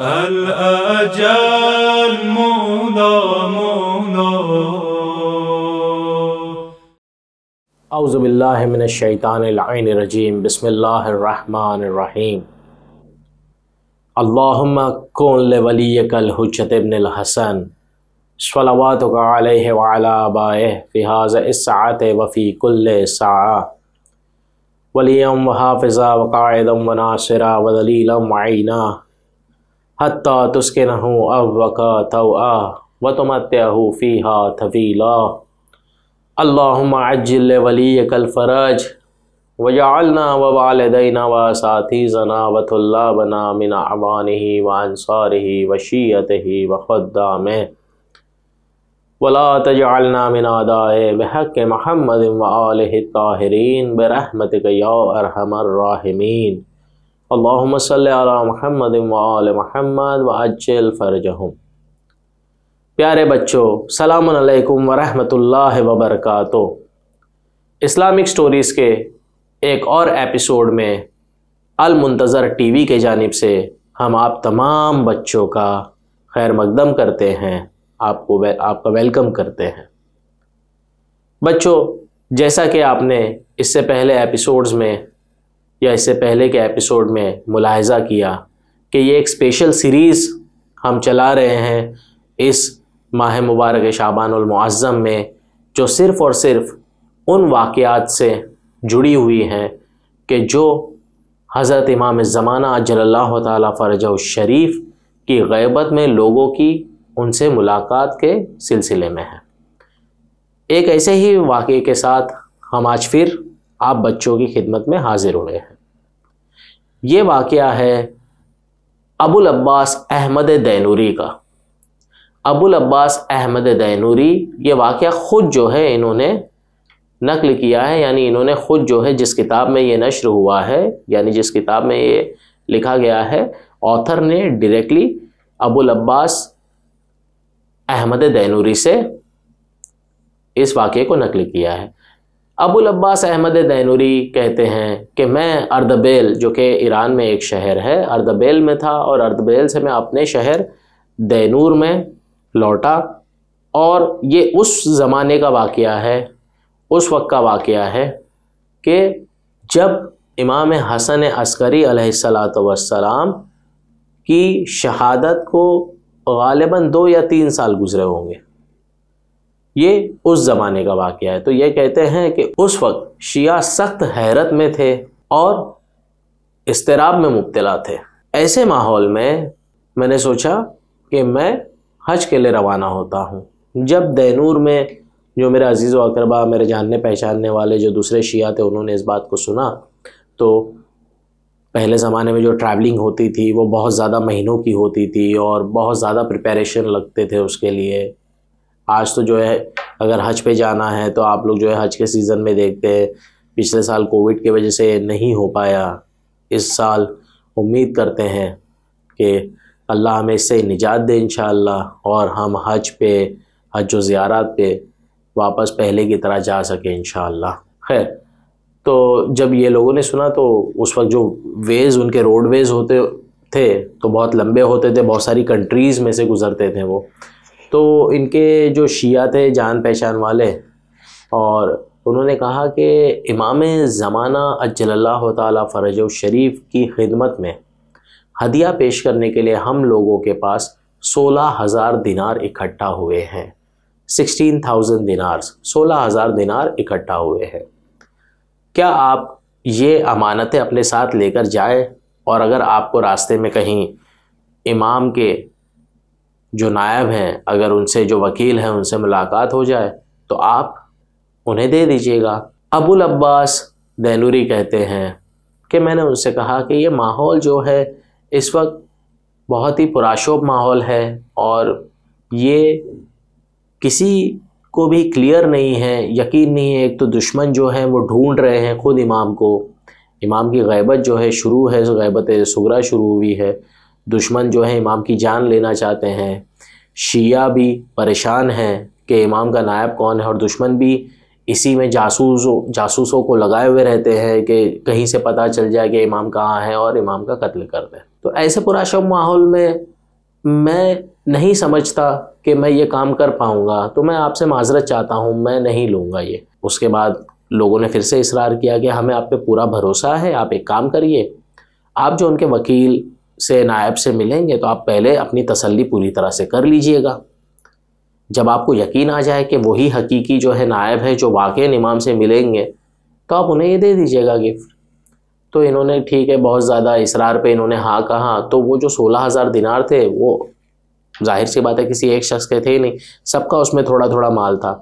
الأجل مولى مولى أعوذ بالله من الشيطان العين الرجيم بسم الله الرحمن الرحيم اللهم كن لوليك الحجة ابن الحسن صلواتك عليه وعلى آبائه في هذا الساعة وفي كل ساعة وليا وحافظا وقائدا وناصرا ودليلا معينا हत्ता तुस्के न अवका तो आ व तुमत्या हो फ़ी हा थवीला अल्लाजिल वली कल वजालना व वालदना व साथी जना वतुल्ला बना मिना अवान ही वानसार ही वशीयत ही वखदा वला तजालना मिनादाए बहक महमद वाल ताहरीन बरहमत या अरहमर राहमीन अल्लाम सल महमद वाल महमद वजल फ़रजहम प्यारे बच्चों सलाम व वबरकात इस्लामिक स्टोरीज़ के एक और एपिसोड में मुंतजर टीवी के जानिब से हम आप तमाम बच्चों का खैर मकदम करते हैं आपको वे, आपका वेलकम करते हैं बच्चों जैसा कि आपने इससे पहले एपिसोड्स में या इससे पहले के एपिसोड में मुलाहजा किया कि ये एक स्पेशल सीरीज़ हम चला रहे हैं इस माह मुबारक शाबानमज़म में जो सिर्फ़ और सिर्फ़ उन वाक़ात से जुड़ी हुई हैं कि जो हज़रत इमाम ज़माना जल्ला तरज शरीफ की गैबत में लोगों की उनसे मुलाकात के सिलसिले में है एक ऐसे ही वाक़े के साथ हम आज फिर आप बच्चों की खिदमत में हाजिर हुए हैं ये वाक़ है अबुल अब्बास अहमद दैनूरी का अबुल अब्बास अहमद दैनूरी ये वाक़ ख़ुद जो है इन्होंने नकल किया है यानी इन्होंने ख़ुद जो है जिस किताब में ये नशर हुआ है यानी जिस किताब में ये लिखा गया है ऑथर ने directly Abul Abbas Ahmad Dainuri से इस वाक़े को नकल किया है अबुल अब्बास अहमद दैनूरी कहते हैं कि मैं अर्दबेल जो कि ईरान में एक शहर है अर्दबेल में था और अर्दबेल से मैं अपने शहर दैनूर में लौटा और ये उस ज़माने का वाक़ है उस वक्त का वाक़ है कि जब इमाम हसन अस्करी सलाम की शहादत को गालिबा दो या तीन साल गुज़रे होंगे ये उस ज़माने का वाक़ है तो ये कहते हैं कि उस वक्त शिया सख्त हैरत में थे और इसतराब में मुबतला थे ऐसे माहौल में मैंने सोचा कि मैं हज के लिए रवाना होता हूँ जब दैनूर में जो मेरे अजीज़ व अकरबा मेरे जानने पहचानने वाले जो दूसरे शिया थे उन्होंने इस बात को सुना तो पहले ज़माने में जो ट्रैवलिंग होती थी वो बहुत ज़्यादा महीनों की होती थी और बहुत ज़्यादा प्रिपरेशन लगते थे उसके लिए आज तो जो है अगर हज पे जाना है तो आप लोग जो है हज के सीज़न में देखते हैं पिछले साल कोविड की वजह से नहीं हो पाया इस साल उम्मीद करते हैं कि अल्लाह हमें इससे निजात दे इन और हम हज पे हज व ज़्यारत पे वापस पहले की तरह जा सकें इन खैर तो जब ये लोगों ने सुना तो उस वक्त जो वेज़ उनके रोडवेज़ होते थे तो बहुत लंबे होते थे बहुत सारी कंट्रीज़ में से गुज़रते थे वो तो इनके जो शिया थे जान पहचान वाले और उन्होंने कहा कि इमाम ज़माना अजल्ला तरज शरीफ की खिदमत में हदिया पेश करने के लिए हम लोगों के पास सोलह हज़ार दिनार इकट्ठा हुए हैं सिक्सटीन थाउजेंड दिनार सोलह हज़ार दिनार इकट्ठा हुए हैं क्या आप ये अमानतें अपने साथ लेकर जाए और अगर आपको रास्ते में कहीं इमाम के जो नायब हैं अगर उनसे जो वकील हैं उनसे मुलाकात हो जाए तो आप उन्हें दे दीजिएगा अबुल अब्बास दैनूरी कहते हैं कि मैंने उनसे कहा कि ये माहौल जो है इस वक्त बहुत ही पुराशोभ माहौल है और ये किसी को भी क्लियर नहीं है यकीन नहीं है एक तो दुश्मन जो है वो ढूंढ रहे हैं ख़ुद इमाम को इमाम की गैबत जो है शुरू है गैबत सुगरा शुरू हुई है दुश्मन जो है इमाम की जान लेना चाहते हैं शिया भी परेशान हैं कि इमाम का नायब कौन है और दुश्मन भी इसी में जासूसों जासूसों को लगाए हुए रहते हैं कि कहीं से पता चल जाए कि इमाम कहाँ है और इमाम का कत्ल कर दें तो ऐसे पुराशब माहौल में मैं नहीं समझता कि मैं ये काम कर पाऊँगा तो मैं आपसे माजरत चाहता हूँ मैं नहीं लूँगा ये उसके बाद लोगों ने फिर से इसरार किया कि हमें आप पे पूरा भरोसा है आप एक काम करिए आप जो उनके वकील से नायब से मिलेंगे तो आप पहले अपनी तसल्ली पूरी तरह से कर लीजिएगा जब आपको यकीन आ जाए कि वही हकीकी जो है नायब है जो वाक़ इमाम से मिलेंगे तो आप उन्हें ये दे दीजिएगा गिफ्ट तो इन्होंने ठीक है बहुत ज़्यादा इसरार पे इन्होंने हाँ कहा तो वो जो सोलह हज़ार दिनार थे वो जाहिर सी बात है किसी एक शख्स के थे ही नहीं सबका उसमें थोड़ा थोड़ा माल था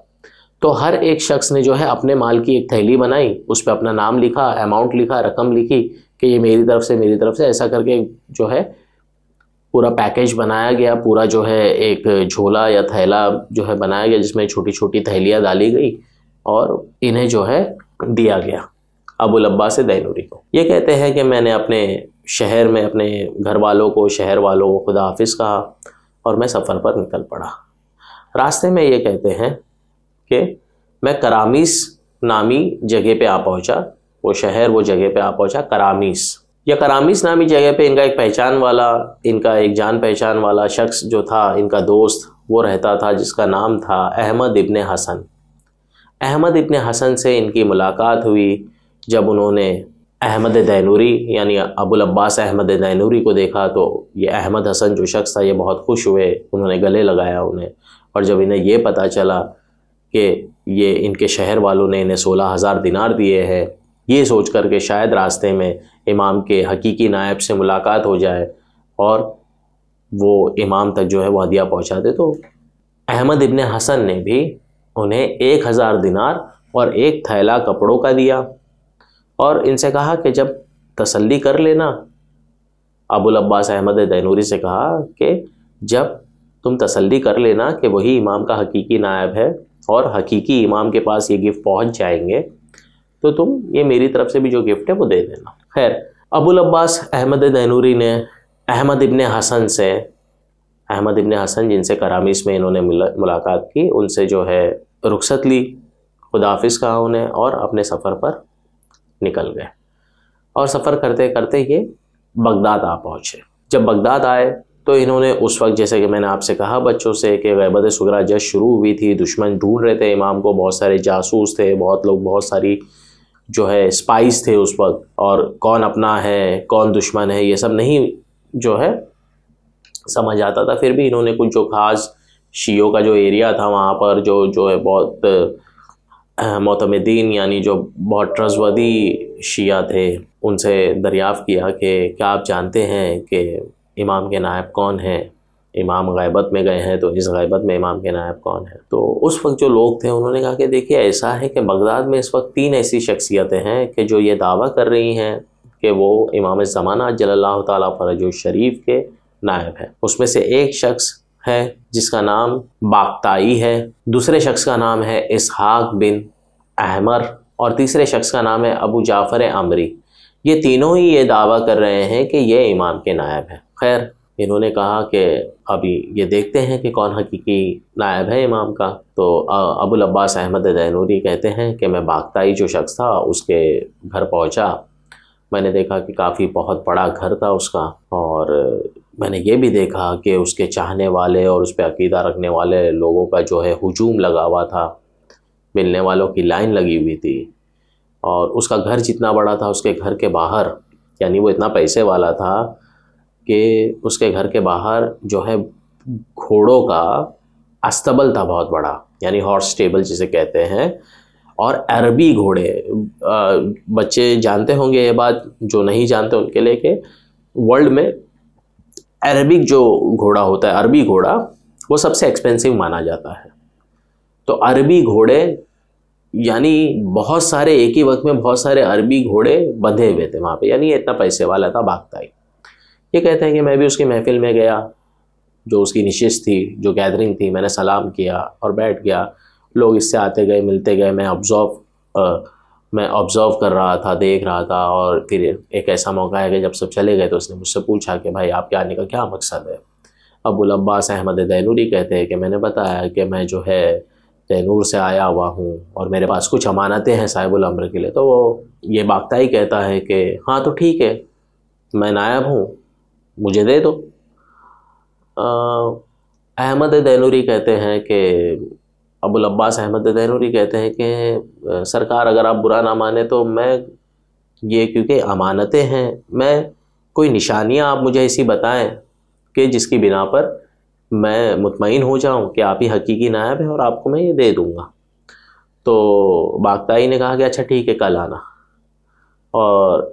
तो हर एक शख्स ने जो है अपने माल की एक थैली बनाई उस पर अपना नाम लिखा अमाउंट लिखा रकम लिखी कि ये मेरी तरफ से मेरी तरफ से ऐसा करके जो है पूरा पैकेज बनाया गया पूरा जो है एक झोला या थैला जो है बनाया गया जिसमें छोटी छोटी थैलियाँ डाली गई और इन्हें जो है दिया गया अबुल अब्बास दैनूरी को ये कहते हैं कि मैंने अपने शहर में अपने घर वालों को शहर वालों को खुदा हाफिज़ कहा और मैं सफ़र पर निकल पड़ा रास्ते में ये कहते हैं कि मैं करामीस नामी जगह पे आ पहुंचा वो शहर वो जगह पे आ पहुंचा करामीस या करामीस नामी जगह पे इनका एक पहचान वाला इनका एक जान पहचान वाला शख्स जो था इनका दोस्त वो रहता था जिसका नाम था अहमद इबन हसन अहमद इबन हसन से इनकी मुलाकात हुई जब उन्होंने अहमद दैनूरी यानी अबुल अब्बास अहमद दैनूरी को देखा तो ये अहमद हसन जो शख्स था ये बहुत खुश हुए उन्होंने गले लगाया उन्हें और जब इन्हें ये पता चला कि ये इनके शहर वालों ने इन्हें सोलह हज़ार दिनार दिए हैं ये सोच कर के शायद रास्ते में इमाम के हकीकी नायब से मुलाकात हो जाए और वो इमाम तक जो है वह हदिया पहुँचा दे तो अहमद इबन हसन ने भी उन्हें एक हज़ार दिनार और एक थैला कपड़ों का दिया और इनसे कहा कि जब तसल्ली कर लेना अबुल अब्बास अहमद दैनूरी से कहा कि जब तुम तसल्ली कर लेना कि वही इमाम का हकीकी नायब है और हकीकी इमाम के पास ये गिफ्ट पहुंच जाएंगे तो तुम ये मेरी तरफ से भी जो गिफ्ट है वो दे देना खैर अबुल अब्बास अहमद दहनूरी ने अहमद इब्ने हसन से अहमद इब्ने हसन जिनसे करामीस में इन्होंने मुलाकात की उनसे जो है रुखसत ली खुदाफिज कहा उन्हें और अपने सफ़र पर निकल गए और सफ़र करते करते ये बगदाद आ पहुँचे जब बगदाद आए तो इन्होंने उस वक्त जैसे कि मैंने आपसे कहा बच्चों से कि गैबत सगरा जश शुरू हुई थी दुश्मन ढूंढ रहे थे इमाम को बहुत सारे जासूस थे बहुत लोग बहुत सारी जो है स्पाइस थे उस वक्त और कौन अपना है कौन दुश्मन है ये सब नहीं जो है समझ आता था फिर भी इन्होंने कुछ जो खास शीयो का जो एरिया था वहाँ पर जो जो है बहुत मोतमदीन यानी जो बहुत ट्रस्टवर्दी शिया थे उनसे दरियाफ़ किया कि क्या आप जानते हैं कि इमाम के नायब कौन हैं इमाम गैबत में गए हैं तो इस गैबत में इमाम के नायब कौन है तो उस वक्त जो लोग थे उन्होंने कहा कि देखिए ऐसा है कि बगदाद में इस वक्त तीन ऐसी शख्सियतें हैं कि जो ये दावा कर रही हैं कि वो इमाम ज़माना जल्ला तरज शरीफ के नायब हैं उसमें से एक शख्स है जिसका नाम बागताई है दूसरे शख्स का नाम है इसहाक बिन अहमर और तीसरे शख्स का नाम है अबू जाफ़र अमरी ये तीनों ही ये दावा कर रहे हैं कि ये इमाम के नायब हैं खैर इन्होंने कहा कि अभी ये देखते हैं कि कौन हकीकी नायब है इमाम का तो अबुल अब्बास अहमद जैनूरी कहते हैं कि मैं बागताई जो शख्स था उसके घर पहुंचा मैंने देखा कि काफ़ी बहुत बड़ा घर था उसका और मैंने ये भी देखा कि उसके चाहने वाले और उस पर अकीदा रखने वाले लोगों का जो है हजूम लगा हुआ था मिलने वालों की लाइन लगी हुई थी और उसका घर जितना बड़ा था उसके घर के बाहर यानी वो इतना पैसे वाला था कि उसके घर के बाहर जो है घोड़ों का अस्तबल था बहुत बड़ा यानी हॉर्स टेबल जिसे कहते हैं और अरबी घोड़े बच्चे जानते होंगे ये बात जो नहीं जानते उनके लिए कि वर्ल्ड में अरबिक जो घोड़ा होता है अरबी घोड़ा वो सबसे एक्सपेंसिव माना जाता है तो अरबी घोड़े यानी बहुत सारे एक ही वक्त में बहुत सारे अरबी घोड़े बंधे हुए थे वहाँ पे यानी इतना पैसे वाला था भागता ही ये कहते हैं कि मैं भी उसकी महफिल में गया जो उसकी निशिश थी जो गैदरिंग थी मैंने सलाम किया और बैठ गया लोग इससे आते गए मिलते गए मैं ऑब्ज़र्व मैं ऑब्ज़र्व कर रहा था देख रहा था और फिर एक ऐसा मौका है कि जब सब चले गए तो उसने मुझसे पूछा कि भाई आपके आने का क्या मकसद है अबुल अब्बास अहमद दैनूरी कहते हैं कि मैंने बताया कि मैं जो है तैनूर से आया हुआ हूँ और मेरे पास कुछ अमानतें हैं साहिबुल अमर के लिए तो वो ये बागता ही कहता है कि हाँ तो ठीक है मैं नायब हूँ मुझे दे दो अहमद दैनूरी कहते हैं कि अबुल अब्बास अहमद दैनूरी कहते हैं कि सरकार अगर आप बुरा ना माने तो मैं ये क्योंकि अमानतें हैं मैं कोई निशानियां आप मुझे ऐसी बताएं कि जिसकी बिना पर मैं मुतमिन हो जाऊं कि आप ही हकीकी नायब हैं और आपको मैं ये दे दूंगा तो बागताई ने कहा कि अच्छा ठीक है कल आना और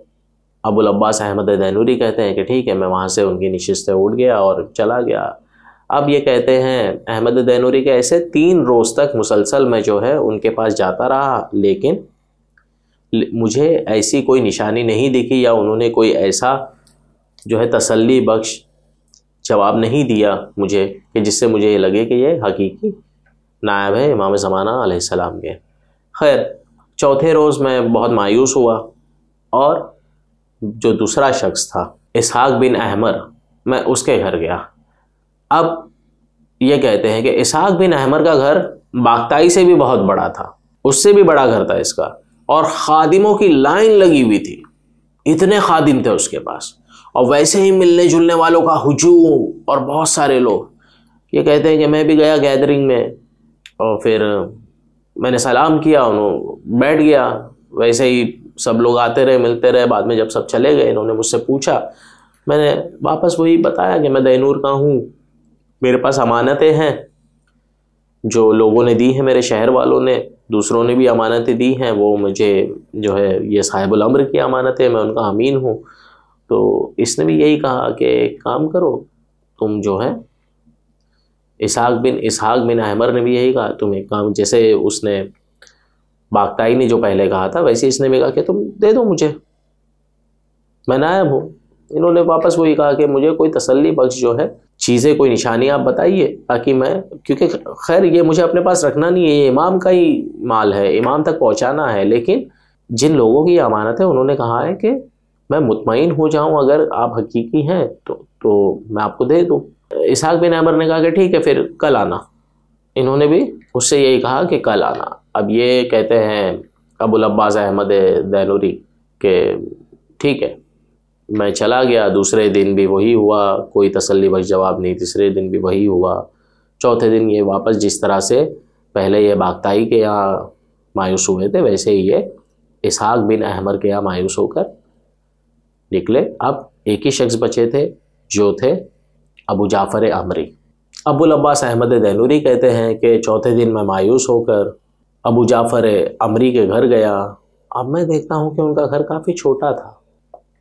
अबुल अब्बास अहमद दैनूरी कहते हैं कि ठीक है मैं वहाँ से उनकी निशिश उठ गया और चला गया अब ये कहते हैं अहमद दैनूरी के ऐसे तीन रोज़ तक मुसलसल मैं जो है उनके पास जाता रहा लेकिन मुझे ऐसी कोई निशानी नहीं दिखी या उन्होंने कोई ऐसा जो है तसल्ली बख्श जवाब नहीं दिया मुझे कि जिससे मुझे ये लगे कि ये हकीकी नायब है इमाम ज़माना सलाम के खैर चौथे रोज़ मैं बहुत मायूस हुआ और जो दूसरा शख्स था इसहाक बिन अहमर मैं उसके घर गया अब ये कहते हैं कि इसहाक बिन अहमर का घर बागताई से भी बहुत बड़ा था उससे भी बड़ा घर था इसका और खादिमों की लाइन लगी हुई थी इतने खादिम थे उसके पास और वैसे ही मिलने जुलने वालों का हजूम और बहुत सारे लोग ये कहते हैं कि मैं भी गया गैदरिंग में और फिर मैंने सलाम किया उन्होंने बैठ गया वैसे ही सब लोग आते रहे मिलते रहे बाद में जब सब चले गए इन्होंने मुझसे पूछा मैंने वापस वही बताया कि मैं दैनूर का हूँ मेरे पास अमानतें हैं जो लोगों ने दी हैं मेरे शहर वालों ने दूसरों ने भी अमानतें दी हैं वो मुझे जो है ये साहिबुल अम्र की अमानत है मैं उनका अमीन हूँ तो इसने भी यही कहा कि एक काम करो तुम जो है इसहाक बिन इसहाक बिन अहमर ने भी यही कहा तुम एक काम जैसे उसने बागताई ने जो पहले कहा था वैसे इसने भी कहा कि तुम दे दो मुझे मैं नायब हूँ इन्होंने वापस वही कहा कि मुझे कोई तसल्ली बख्श जो है चीज़ें कोई निशानी आप बताइए ताकि मैं क्योंकि खैर ये मुझे अपने पास रखना नहीं है ये इमाम का ही माल है इमाम तक पहुँचाना है लेकिन जिन लोगों की अमानत है उन्होंने कहा है कि मैं मुतमिन हो जाऊँ अगर आप हकीकी हैं तो तो मैं आपको दे दूँ इसहाक बिन अमर ने कहा कि ठीक है फिर कल आना इन्होंने भी उससे यही कहा कि कल आना अब ये कहते हैं अबुल अब्बास अहमद दैनूरी के ठीक है मैं चला गया दूसरे दिन भी वही हुआ कोई तसल्ली बख्श जवाब नहीं तीसरे दिन भी वही हुआ चौथे दिन ये वापस जिस तरह से पहले ये बागताई के यहाँ मायूस हुए थे वैसे ही ये इसहाक बिन अहमर के यहाँ मायूस होकर निकले अब एक ही शख्स बचे थे जो थे अबू जाफ़र अमरी अबुल अब्बास अहमद दैनूरी कहते हैं कि चौथे दिन मैं मायूस होकर अबू जाफ़र अमरी के घर गया अब मैं देखता हूँ कि उनका घर काफ़ी छोटा था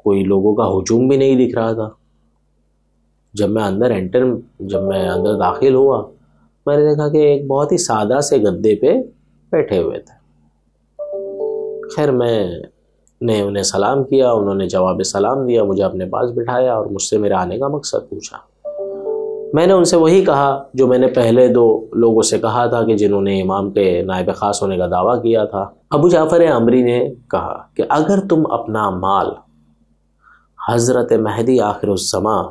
कोई लोगों का हजूम भी नहीं दिख रहा था जब मैं अंदर एंटर जब मैं अंदर दाखिल हुआ मैंने देखा कि एक बहुत ही सादा से गद्दे पे बैठे हुए थे खैर मैं ने उन्हें सलाम किया उन्होंने जवाब सलाम दिया मुझे अपने पास बिठाया और मुझसे मेरे आने का मकसद पूछा मैंने उनसे वही कहा जो मैंने पहले दो लोगों से कहा था कि जिन्होंने इमाम के नायब ख़ास होने का दावा किया था अबू जाफ़र अमरी ने कहा कि अगर तुम अपना माल हज़रत महदी आखिरसमाम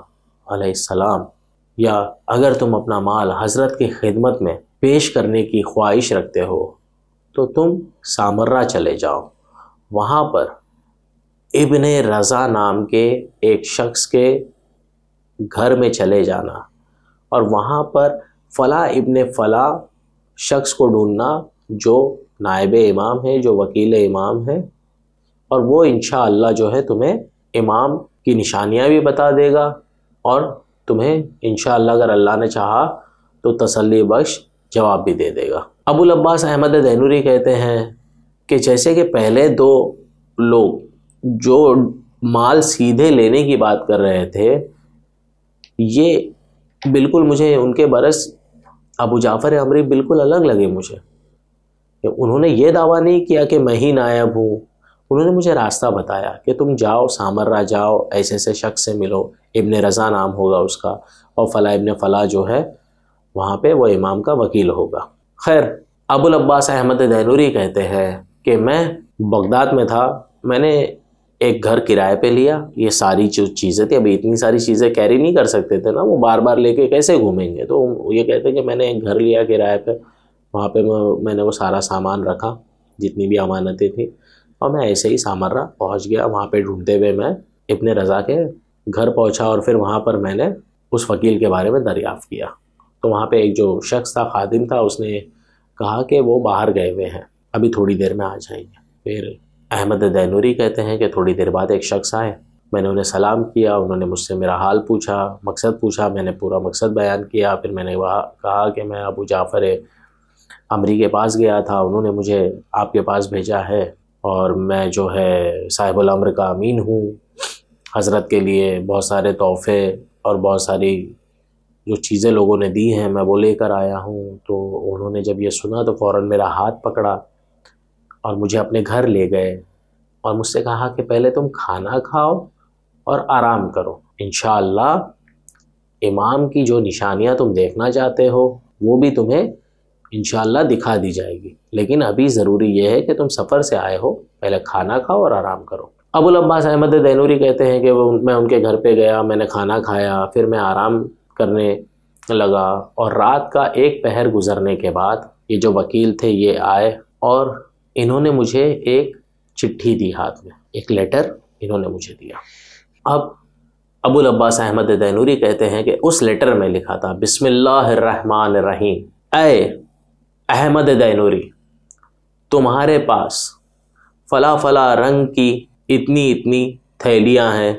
या अगर तुम अपना माल हज़रत की खिदमत में पेश करने की ख्वाहिश रखते हो तो तुम सामर्रा चले जाओ वहाँ पर इबन रज़ा नाम के एक शख्स के घर में चले जाना और वहाँ पर फ़ला इब्ने फ़ला शख्स को ढूंढना जो नायब इमाम है जो वकील इमाम है और वो इन जो है तुम्हें इमाम की निशानियाँ भी बता देगा और तुम्हें इन अगर अल्लाह ने चाहा तो तसल्ली बख्श जवाब भी दे देगा अबुल अब्बास अहमद दैनूरी कहते हैं कि जैसे कि पहले दो लोग जो माल सीधे लेने की बात कर रहे थे ये बिल्कुल मुझे उनके बरस अबू जाफ़र अमरी बिल्कुल अलग लगे मुझे उन्होंने ये दावा नहीं किया कि मैं ही नायब हूँ उन्होंने मुझे रास्ता बताया कि तुम जाओ सामर्रा जाओ ऐसे ऐसे शख्स से मिलो इबन रज़ा नाम होगा उसका और फ़ला इबन फ़ला जो है वहाँ पे वो इमाम का वकील होगा खैर अबुल अब्बास अहमद दैनूरी कहते हैं कि मैं बगदाद में था मैंने एक घर किराए पे लिया ये सारी जो चीज़ें थी अभी इतनी सारी चीज़ें कैरी नहीं कर सकते थे ना वो बार बार लेके कैसे घूमेंगे तो ये कहते हैं कि मैंने एक घर लिया किराए पे वहाँ पे मैं मैंने वो सारा सामान रखा जितनी भी अमानतें थी और मैं ऐसे ही सामर्रा पहुँच गया वहाँ पर ढूंढते हुए मैं इबन रज़ा के घर पहुँचा और फिर वहाँ पर मैंने उस वकील के बारे में दरियाफ़ किया तो वहाँ पर एक जो शख्स था खादिम था उसने कहा कि वो बाहर गए हुए हैं अभी थोड़ी देर में आ जाएंगे फिर अहमद दैनूरी कहते हैं कि थोड़ी देर बाद एक शख्स आए मैंने उन्हें सलाम किया उन्होंने मुझसे मेरा हाल पूछा मकसद पूछा मैंने पूरा मकसद बयान किया फिर मैंने वहाँ कहा कि मैं अबू जाफ़र अमरी के पास गया था उन्होंने मुझे आपके पास भेजा है और मैं जो है साहिबुल का अमीन हूँ हज़रत के लिए बहुत सारे तोहफ़े और बहुत सारी जो चीज़ें लोगों ने दी हैं मैं वो लेकर आया हूँ तो उन्होंने जब ये सुना तो फ़ौर मेरा हाथ पकड़ा और मुझे अपने घर ले गए और मुझसे कहा कि पहले तुम खाना खाओ और आराम करो इन इमाम की जो निशानियाँ तुम देखना चाहते हो वो भी तुम्हें इन दिखा दी जाएगी लेकिन अभी ज़रूरी यह है कि तुम सफ़र से आए हो पहले खाना खाओ और आराम करो अबुल अब्बास अहमद दैनूरी कहते हैं कि वो मैं उनके घर पे गया मैंने खाना खाया फिर मैं आराम करने लगा और रात का एक पहर गुजरने के बाद ये जो वकील थे ये आए और इन्होंने मुझे एक चिट्ठी दी हाथ में एक लेटर इन्होंने मुझे दिया अब अबुल अब्बास अहमद दैनूरी कहते हैं कि उस लेटर में लिखा था बिसमिल्लाहमान रहीम अय अहमद दैनूरी तुम्हारे पास फला फला रंग की इतनी इतनी थैलियां हैं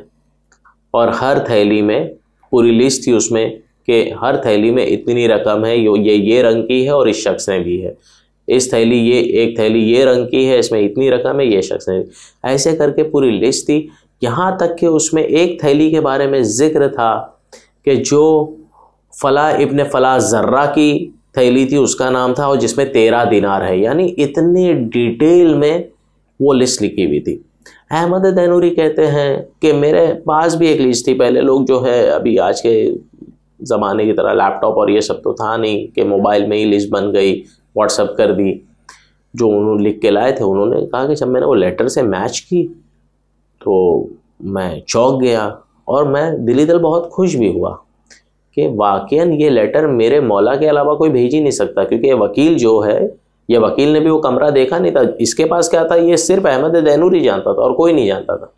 और हर थैली में पूरी लिस्ट थी उसमें कि हर थैली में इतनी रकम है ये ये रंग की है और इस शख्स ने भी है इस थैली ये एक थैली ये रंग की है इसमें इतनी रकम है ये शख्स ने ऐसे करके पूरी लिस्ट थी यहाँ तक कि उसमें एक थैली के बारे में ज़िक्र था कि जो फ़ला इबन फ़ला जर्रा की थैली थी उसका नाम था और जिसमें तेरह दिनार है यानी इतनी डिटेल में वो लिस्ट लिखी हुई थी अहमद दैनूरी कहते हैं कि मेरे पास भी एक लिस्ट थी पहले लोग जो है अभी आज के ज़माने की तरह लैपटॉप और ये सब तो था नहीं कि मोबाइल में ही लिस्ट बन गई व्हाट्सअप कर दी जो उन्होंने लिख के लाए थे उन्होंने कहा कि जब मैंने वो लेटर से मैच की तो मैं चौंक गया और मैं दिली दिल बहुत खुश भी हुआ कि वाक़ ये लेटर मेरे मौला के अलावा कोई भेज ही नहीं सकता क्योंकि वकील जो है ये वकील ने भी वो कमरा देखा नहीं था इसके पास क्या था ये सिर्फ अहमद ही जानता था और कोई नहीं जानता था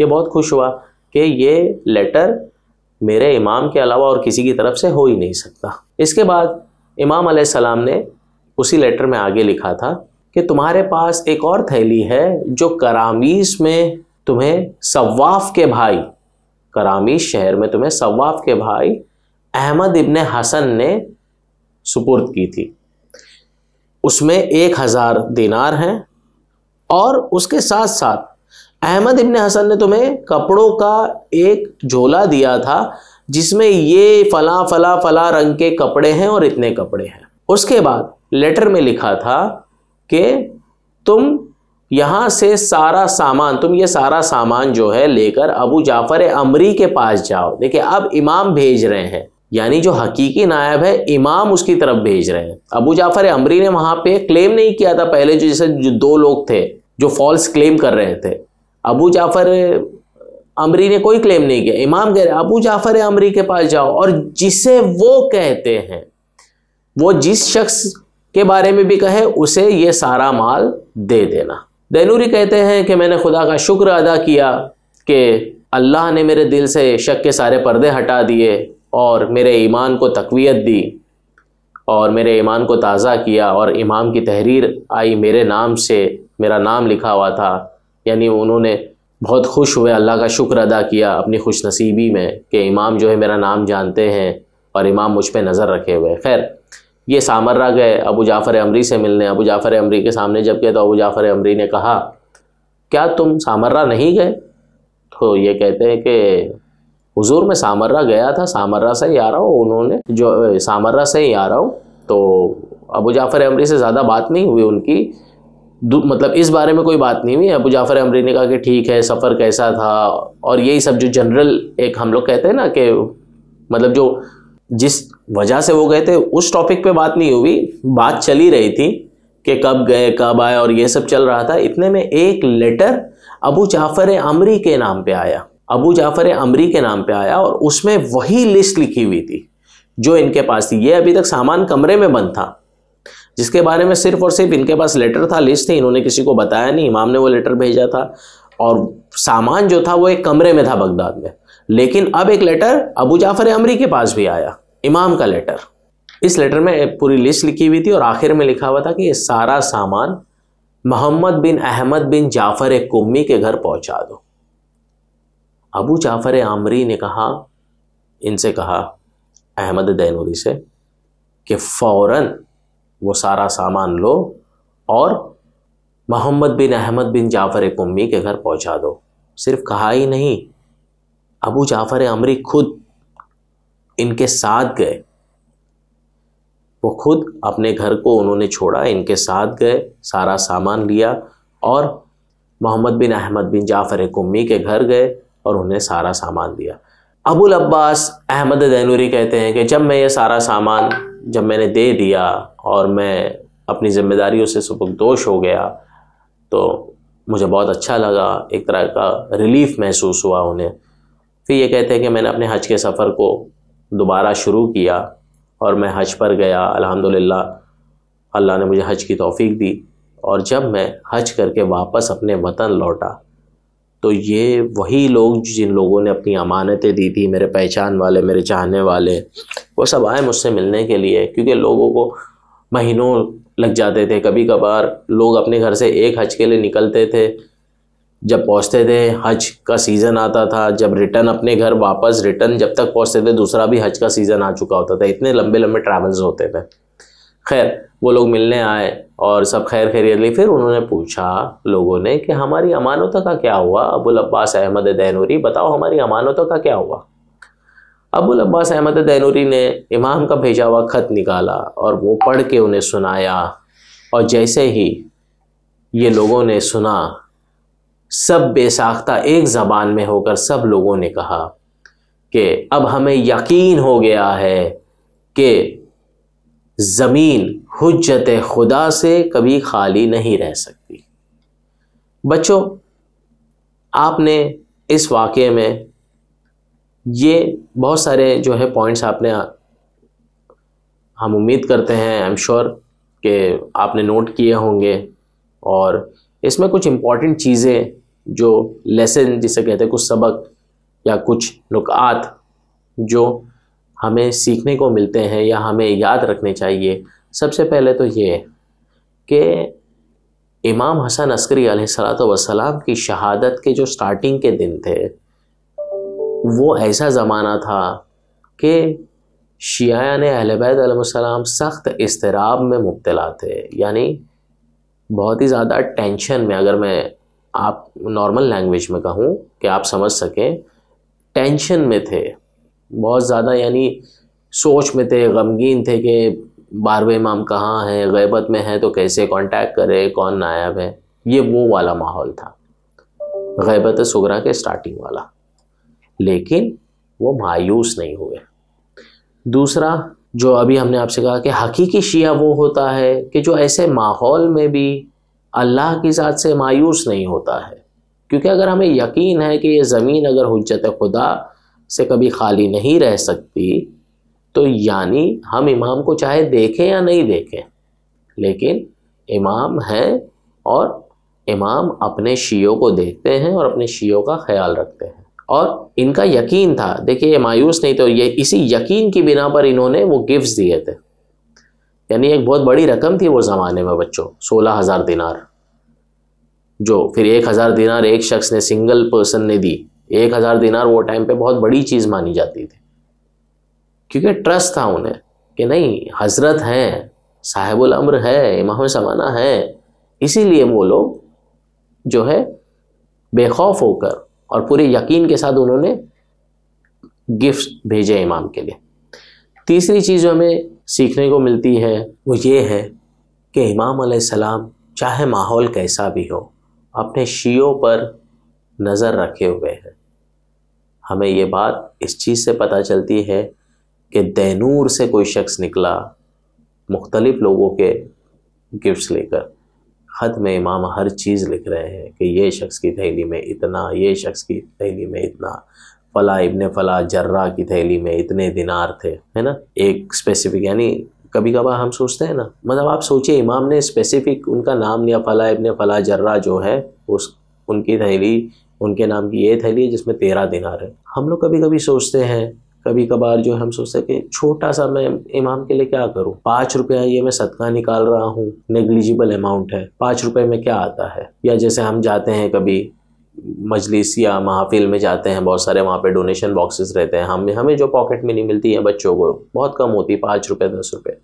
ये बहुत खुश हुआ कि ये लेटर मेरे इमाम के अलावा और किसी की तरफ से हो ही नहीं सकता इसके बाद इमाम सलाम ने उसी लेटर में आगे लिखा था कि तुम्हारे पास एक और थैली है जो करामीस में तुम्हें सवाफ के भाई करामीस शहर में तुम्हें सवाफ के भाई अहमद इब्ने हसन ने सुपुर्द की थी उसमें एक हज़ार दिनार हैं और उसके साथ साथ अहमद इब्ने हसन ने तुम्हें कपड़ों का एक झोला दिया था जिसमें ये फला फला फला रंग के कपड़े हैं और इतने कपड़े हैं उसके बाद लेटर में लिखा था कि तुम यहाँ से सारा सामान तुम ये सारा सामान जो है लेकर अबू जाफ़र अमरी के पास जाओ देखिए अब इमाम भेज रहे हैं यानी जो हकीकी नायब है इमाम उसकी तरफ भेज रहे हैं अबू जाफ़र अमरी ने वहाँ पे क्लेम नहीं किया था पहले जो जैसे जो दो लोग थे जो फॉल्स क्लेम कर रहे थे अबू जाफ़र अमरी ने कोई क्लेम नहीं किया इमाम कह रहे अबू जाफ़र अमरी के पास जाओ और जिसे वो कहते हैं वो जिस शख्स के बारे में भी कहे उसे ये सारा माल दे देना दैनूरी कहते हैं कि मैंने खुदा का शुक्र अदा किया कि अल्लाह ने मेरे दिल से शक के सारे पर्दे हटा दिए और मेरे ईमान को तकवीत दी और मेरे ईमान को ताज़ा किया और इमाम की तहरीर आई मेरे नाम से मेरा नाम लिखा हुआ था यानी उन्होंने बहुत खुश हुए अल्लाह का शुक्र अदा किया अपनी खुश नसीबी में कि इमाम जो है मेरा नाम जानते हैं और इमाम मुझ पर नज़र रखे हुए खैर ये सामर्रा गए अबू जाफ़र अमरी से मिलने अबू जाफ़र अमरी के सामने जब गए तो अबू जाफ़र अमरी ने कहा क्या तुम सामर्रा नहीं गए तो ये कहते हैं कि हुजूर मैं सामर्रा गया था सामर्रा से ही आ रहा हूँ उन्होंने जो सामर्रा से ही आ रहा हूँ तो अबू जाफ़र अमरी से ज़्यादा बात नहीं हुई उनकी मतलब इस बारे में कोई बात नहीं हुई अबू जाफ़र अमरी ने कहा कि ठीक है सफ़र कैसा था और यही सब जो जनरल एक हम लोग कहते हैं ना कि मतलब जो जिस वजह से वो गए थे उस टॉपिक पे बात नहीं हुई बात चली रही थी कि कब गए कब आए और ये सब चल रहा था इतने में एक लेटर अबू जाफ़र अमरी के नाम पे आया अबू जाफ़र अमरी के नाम पे आया और उसमें वही लिस्ट लिखी हुई थी जो इनके पास थी ये अभी तक सामान कमरे में बंद था जिसके बारे में सिर्फ और सिर्फ इनके पास लेटर था लिस्ट थी इन्होंने किसी को बताया नहीं इमाम ने वो लेटर भेजा था और सामान जो था वो एक कमरे में था बगदाद में लेकिन अब एक लेटर अबू जाफर अमरी के पास भी आया इमाम का लेटर इस लेटर में पूरी लिस्ट लिखी हुई थी और आखिर में लिखा हुआ था कि ये सारा सामान मोहम्मद बिन अहमद बिन जाफर कुम्मी के घर पहुंचा दो अबू जाफर आमरी ने कहा इनसे कहा अहमद दैनूरी से कि फौरन वो सारा सामान लो और मोहम्मद बिन अहमद बिन जाफर कुम्मी के घर पहुंचा दो सिर्फ कहा ही नहीं अबू जाफ़र अमरी खुद इनके साथ गए वो खुद अपने घर को उन्होंने छोड़ा इनके साथ गए सारा सामान लिया और मोहम्मद बिन अहमद बिन जाफ़र कुम्मी के घर गए और उन्हें सारा सामान दिया अबुल अब्बास अहमद दैनूरी कहते हैं कि जब मैं ये सारा सामान जब मैंने दे दिया और मैं अपनी ज़िम्मेदारियों से सुपुकदोश हो गया तो मुझे बहुत अच्छा लगा एक तरह का रिलीफ महसूस हुआ उन्हें फिर ये कहते हैं कि मैंने अपने हज के सफ़र को दोबारा शुरू किया और मैं हज पर गया अल्हम्दुलिल्लाह अल्लाह ने मुझे हज की तौफीक दी और जब मैं हज करके वापस अपने वतन लौटा तो ये वही लोग जिन लोगों ने अपनी अमानतें दी थी मेरे पहचान वाले मेरे चाहने वाले वो सब आए मुझसे मिलने के लिए क्योंकि लोगों को महीनों लग जाते थे कभी कभार लोग अपने घर से एक हज के लिए निकलते थे जब पहुंचते थे हज का सीज़न आता था जब रिटर्न अपने घर वापस रिटर्न जब तक पहुंचते थे दूसरा भी हज का सीज़न आ चुका होता था इतने लंबे लंबे ट्रैवल्स होते थे खैर वो लोग मिलने आए और सब खैर खैरियत ली फिर उन्होंने पूछा लोगों ने कि हमारी अमानतों का क्या हुआ अबुल अब्बास अहमद दैनूरी बताओ हमारी अमानतों का क्या हुआ अबुल अब्बास अहमद दैनूरी ने इमाम का भेजा हुआ ख़त निकाला और वो पढ़ के उन्हें सुनाया और जैसे ही ये लोगों ने सुना सब बेसाख्ता एक ज़बान में होकर सब लोगों ने कहा कि अब हमें यकीन हो गया है कि ज़मीन हजत खुदा से कभी खाली नहीं रह सकती बच्चों आपने इस वाक़े में ये बहुत सारे जो है पॉइंट्स आपने हम उम्मीद करते हैं आई एम श्योर कि आपने नोट किए होंगे और इसमें कुछ इम्पॉर्टेंट चीज़ें जो लेसन जिसे कहते हैं कुछ सबक या कुछ नुकात जो हमें सीखने को मिलते हैं या हमें याद रखने चाहिए सबसे पहले तो ये कि इमाम हसन अस्करी सलाम की शहादत के जो स्टार्टिंग के दिन थे वो ऐसा ज़माना था कि ने अहलबैदम सख्त इसतराब में मुबतला थे यानी बहुत ही ज़्यादा टेंशन में अगर मैं आप नॉर्मल लैंग्वेज में कहूँ कि आप समझ सकें टेंशन में थे बहुत ज़्यादा यानी सोच में थे गमगीन थे कि बारहवें इमाम कहाँ हैं गैबत में हैं तो कैसे कांटेक्ट करें कौन नायाब है ये वो वाला माहौल था गैबत सगरा के स्टार्टिंग वाला लेकिन वो मायूस नहीं हुए दूसरा जो अभी हमने आपसे कहा कि हकीकी शिया वो होता है कि जो ऐसे माहौल में भी अल्लाह की ज़ात से मायूस नहीं होता है क्योंकि अगर हमें यकीन है कि ये ज़मीन अगर हजत खुदा से कभी खाली नहीं रह सकती तो यानी हम इमाम को चाहे देखें या नहीं देखें लेकिन इमाम हैं और इमाम अपने शीयों को देखते हैं और अपने शीयों का ख्याल रखते हैं और इनका यकीन था देखिए ये मायूस नहीं थे तो और ये इसी यकीन की बिना पर इन्होंने वो गिफ्ट्स दिए थे यानी एक बहुत बड़ी रकम थी वो ज़माने में बच्चों सोलह हज़ार दिनार जो फिर एक हज़ार दिनार एक शख्स ने सिंगल पर्सन ने दी एक हज़ार दिनार वो टाइम पे बहुत बड़ी चीज़ मानी जाती थी क्योंकि ट्रस्ट था उन्हें कि नहीं हज़रत हैं साहेबुल अम्र है इमाम समाना है इसीलिए वो लोग जो है बेखौफ होकर और पूरे यकीन के साथ उन्होंने गिफ्ट भेजे इमाम के लिए तीसरी चीज़ जो हमें सीखने को मिलती है वो ये है कि इमाम सलाम चाहे माहौल कैसा भी हो अपने शीयों पर नज़र रखे हुए हैं हमें ये बात इस चीज़ से पता चलती है कि दैनूर से कोई शख्स निकला मुख्तलिफ़ लोगों के गिफ्ट्स लेकर ख़त में इमाम हर चीज़ लिख रहे हैं कि ये शख्स की थैली में इतना ये शख्स की थैली में इतना फ़ला इबन फ़ला जर्रा की थैली में इतने दिनार थे है ना एक स्पेसिफिक यानी कभी कभार हम सोचते हैं ना मतलब आप सोचिए इमाम ने स्पेसिफिक उनका नाम लिया फ़ला इबन फ़ला जर्रा जो है उस उनकी थैली उनके नाम की ये थैली है जिसमें तेरह दिनार है हम लोग कभी कभी सोचते हैं कभी कभार जो हम सोचते हैं कि छोटा सा मैं इमाम के लिए क्या करूं पाँच रुपया ये मैं सदका निकाल रहा हूँ नेग्लिजिबल अमाउंट है पाँच रुपये में क्या आता है या जैसे हम जाते हैं कभी मजलिस या महाफिल में जाते हैं बहुत सारे वहाँ पे डोनेशन बॉक्सेस रहते हैं हम हमें जो पॉकेट मनी मिलती है बच्चों को बहुत कम होती है पाँच रुपये दस रुपये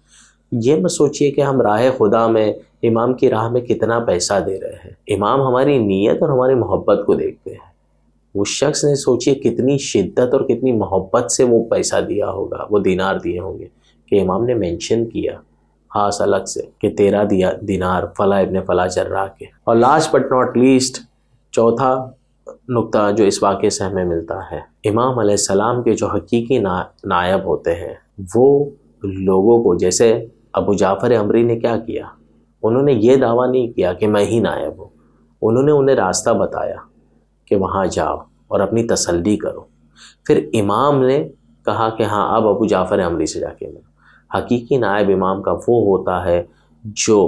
ये मत सोचिए कि हम राह खुदा में इमाम की राह में कितना पैसा दे रहे हैं इमाम हमारी नीयत और हमारी मोहब्बत को देखते हैं उस शख्स ने सोचिए कितनी शिद्दत और कितनी मोहब्बत से वो पैसा दिया होगा वो दिनार दिए होंगे कि इमाम ने मेंशन किया खास अलग से कि तेरा दिया दिनार फ़ला इबन फ़ला चर्रा के और लास्ट बट नॉट लीस्ट चौथा नुक्ता जो इस वाक़े से हमें मिलता है इमाम सलाम के जो हकीकी ना, नायब होते हैं वो लोगों को जैसे अबू जाफ़र अमरी ने क्या किया उन्होंने ये दावा नहीं किया कि मैं ही नायब हूँ उन्होंने उन्हें रास्ता बताया कि वहाँ जाओ और अपनी तसल्ली करो फिर इमाम ने कहा कि हाँ अब अबू जाफ़र अमरी से जाके मिलो हकीकी नायब इमाम का वो होता है जो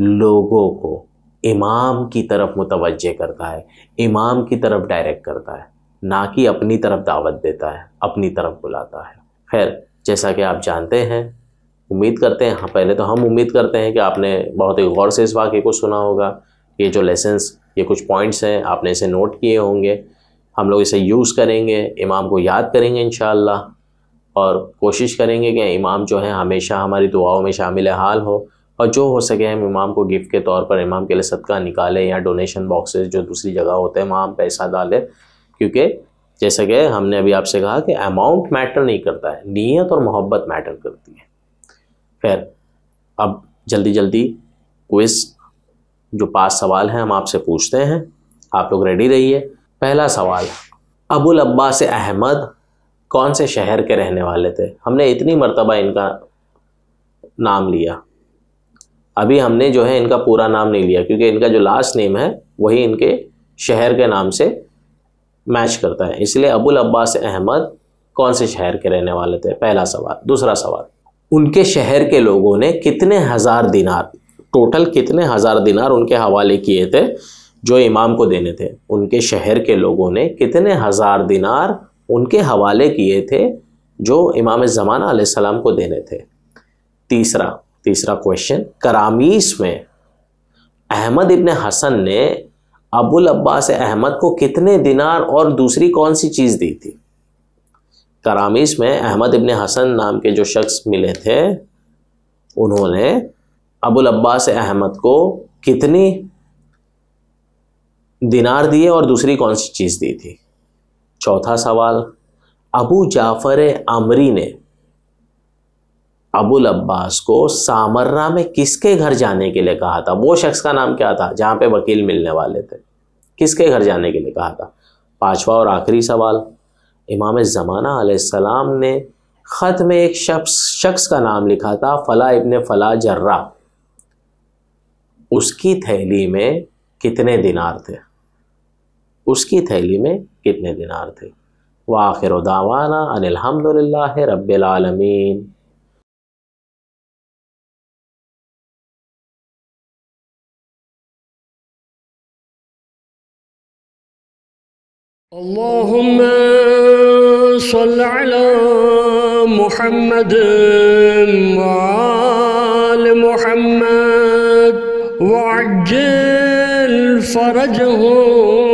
लोगों को इमाम की तरफ मुतवजह करता है इमाम की तरफ डायरेक्ट करता है ना कि अपनी तरफ दावत देता है अपनी तरफ बुलाता है खैर जैसा कि आप जानते हैं उम्मीद करते हैं हाँ पहले तो हम उम्मीद करते हैं कि आपने बहुत ही गौर से इस वाक्य को सुना होगा ये जो लेसन्स ये कुछ पॉइंट्स हैं आपने इसे नोट किए होंगे हम लोग इसे यूज़ करेंगे इमाम को याद करेंगे इन और कोशिश करेंगे कि इमाम जो है हमेशा हमारी दुआओं में शामिल हाल हो और जो हो सके हम इमाम को गिफ्ट के तौर पर इमाम के लिए सदका निकालें या डोनेशन बॉक्सेस जो दूसरी जगह होते हैं वहाँ पैसा डालें क्योंकि जैसे कि हमने अभी आपसे कहा कि अमाउंट मैटर नहीं करता है नीयत और मोहब्बत मैटर करती है खैर अब जल्दी जल्दी क्विज जो पाँच सवाल हैं हम आपसे पूछते हैं आप लोग रेडी रहिए पहला सवाल अबुल अब्बास अहमद कौन से शहर के रहने वाले थे हमने इतनी मरतबा इनका नाम लिया अभी हमने जो है इनका पूरा नाम नहीं लिया क्योंकि इनका जो लास्ट नेम है वही इनके शहर के नाम से मैच करता है इसलिए अबुल अब्बास अहमद कौन से शहर के रहने वाले थे पहला सवाल दूसरा सवाल उनके शहर के लोगों ने कितने हज़ार दिनार टोटल कितने हज़ार दिनार उनके हवाले किए थे जो इमाम को देने थे उनके शहर के लोगों ने कितने हज़ार दिनार उनके हवाले किए थे जो इमाम ज़माना आसमाम को देने थे तीसरा तीसरा क्वेश्चन करामीस में अहमद इबन हसन ने अबुल अब्बास अहमद को कितने दिनार और दूसरी कौन सी चीज़ दी थी करामीस में अहमद इब्ने हसन नाम के जो शख्स मिले थे उन्होंने अबुल अब्बास अहमद को कितनी दिनार दिए और दूसरी कौन सी चीज़ दी थी चौथा सवाल अबू जाफ़र अमरी ने अबुल अब्बास को सामर्रा में किसके घर जाने के लिए कहा था वो शख्स का नाम क्या था जहाँ पे वकील मिलने वाले थे किसके घर जाने के लिए कहा था पांचवा और आखिरी सवाल इमाम ज़माना आसमाम ने ख़त में एक शख्स शख्स का नाम लिखा था फ़ला इबन फ़ला जर्रा उसकी थैली में कितने दिनार थे उसकी थैली में कितने दिनार थे वाखिर दावाना अनिलहमदिल्ला रबालमीन اللهم صل على محمد وعلى محمد وعجل فرجهم